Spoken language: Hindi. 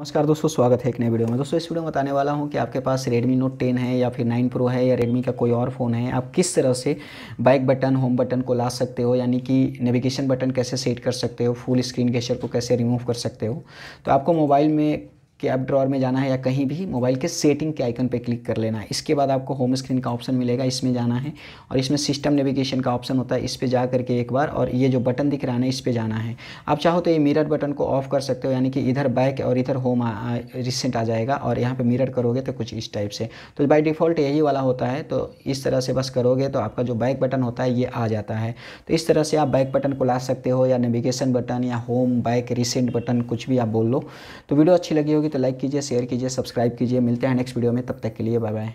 नमस्कार दोस्तों स्वागत है एक नए वीडियो में दोस्तों इस वीडियो में बताने वाला हूं कि आपके पास Redmi Note 10 है या फिर 9 Pro है या Redmi का कोई और फ़ोन है आप किस तरह से बाइक बटन होम बटन को ला सकते हो यानी कि नेविगेशन बटन कैसे सेट कर सकते हो फुल स्क्रीन कैशर को कैसे रिमूव कर सकते हो तो आपको मोबाइल में कि ऐप ड्रॉर में जाना है या कहीं भी मोबाइल के सेटिंग के आइकन पर क्लिक कर लेना है इसके बाद आपको होम स्क्रीन का ऑप्शन मिलेगा इसमें जाना है और इसमें सिस्टम नेविगेशन का ऑप्शन होता है इस पर जा करके एक बार और ये जो बटन दिख रहा है इस पर जाना है आप चाहो तो ये मिरर बटन को ऑफ कर सकते हो यानी कि इधर बैक और इधर होम रिसेंट आ जाएगा और यहाँ पर मिरर करोगे तो कुछ इस टाइप से तो बाई डिफ़ॉल्ट यही वाला होता है तो इस तरह से बस करोगे तो आपका जो बैक बटन होता है ये आ जाता है तो इस तरह से आप बैक बटन को ला सकते हो या नेविगेशन बटन या होम बैक रिसेंट बटन कुछ भी आप बोल लो तो वीडियो अच्छी लगी होगी होगी तो लाइक कीजिए शेयर कीजिए सब्सक्राइब कीजिए मिलते हैं नेक्स्ट वीडियो में तब तक के लिए बाय बाय